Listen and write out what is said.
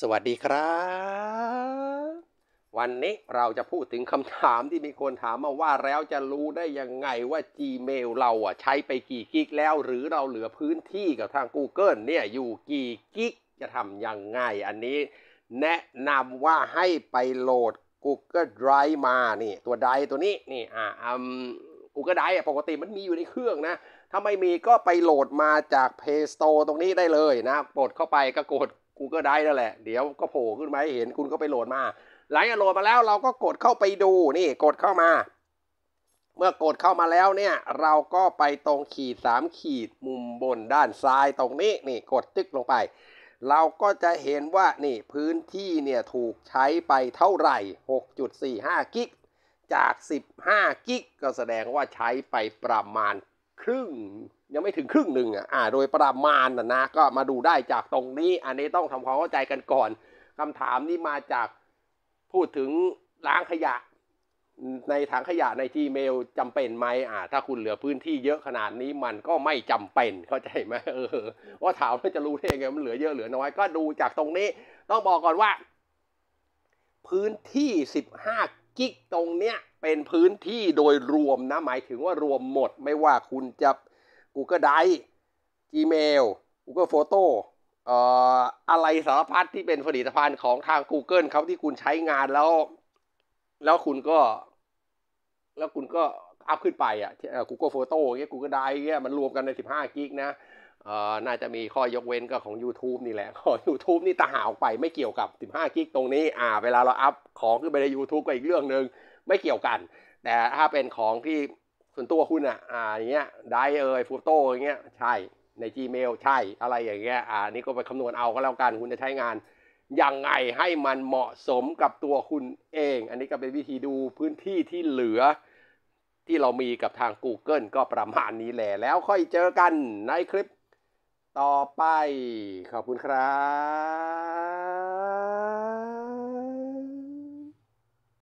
สวัสดีครับ วันนี้เราจะพูดถึงคำถามที่มีคนถามมาว่าแล้วจะรู้ได้ยังไงว่า Gmail เราอ่ะใช้ไปกี่กิกแล้ว หรือเราเหลือพื้นที่กับทาง Google เนี่ยอยู่กี่กิก จะทำยังไงอันนี้ แนะนำว่าให้ไปโหลด Google Drive มานี่ ตัวไดตัวนี้นี่อ่าอืม Google Drive ปกติมันมีอยู่ในเครื่องนะ ถ้าไม่มีก็ไปโหลดมาจาก Play Store ตรงนี้ได้เลยนะกดเข้าไปก็กดกูก็ได้แล้วแหละ เดี๋ยวก็โผล่ขึ้นมาให้เห็น คุณก็ไปโหลดมาหลังจากโหลดมาแล้วเราก็กดเข้าไปดูนี่กดเข้ามา เมื่อกดเข้ามาแล้วเนี่ยเราก็ไปตรงขีด 3 ขีดมุมบนด้านซ้ายตรงนี้นี่กดตึกลงไป เราก็จะเห็นว่านี่พื้นที่เนี่ยถูกใช้ไปเท่าไหร่ 6.45กิกจาก 15กิกก็แสดงว่าใช้ไปประมาณครึ่งยังไม่ถึงครึ่งหนึ่งอ่ะโดยประมาณนะนะ ก็มาดูได้จากตรงนี้ อันนี้ต้องทำความเข้าใจกันก่อนคำถามนี้มาจาก พูดถึงล้างขยะในถังขยะใน Gmail จำเป็นไหมอ่า ถ้าคุณเหลือพื้นที่เยอะขนาดนี้มันก็ไม่จำเป็นเข้าใจไหมเออ ว่าถามแล้วจะรู้ได้ยังไงมันเหลือเยอะเหลือน้อย ก็ดูจากตรงนี้ ต้องบอกก่อนว่า พื้นที่15กิกตรงเนี้ยเป็นพื้นที่โดยรวมนะ หมายถึงว่ารวมหมด ไม่ว่าคุณจะ Google Drive Gmail Google Photo เอ่อ อะไรสารพัดที่เป็นผลิตภัณฑ์ของทาง Google เขาที่คุณใช้งานแล้ว แล้วคุณก็ แล้วคุณก็อัพขึ้นไปอ่ะ Google Photo เงี้ย Google Drive เงี้ยมันรวมกันใน15 กิกนะเอ่อน่าจะมีข้อยกเว้นก็ของ YouTube นี่แหละของ YouTube นี่ตาหาออกไปไม่เกี่ยวกับ 15 กิกตรงนี้อ่าเวลาเราอัพของขึ้นไปใน YouTube ก็อีกเรื่องหนึ่งไม่เกี่ยวกัน แต่ถ้าเป็นของที่่วนตัวคุณอ่ะอ่าอย่างเงี้ยได้เอยฟูโต้อย่างเงี้ยใช่ใน Gmail ใช่อะไรอย่างเงี้ยอ่านี่ก็ไปคำนวณเอาก็แล้วกัน คุณจะใช้งาน ยังไงให้มันเหมาะสมกับตัวคุณเอง อันนี้ก็เป็นวิธีดูพื้นที่ที่เหลือ ที่เรามีกับทาง Google ก็ประมาณนี้แหละแล้วค่อยเจอกันในคลิปต่อไป ขอบคุณครับ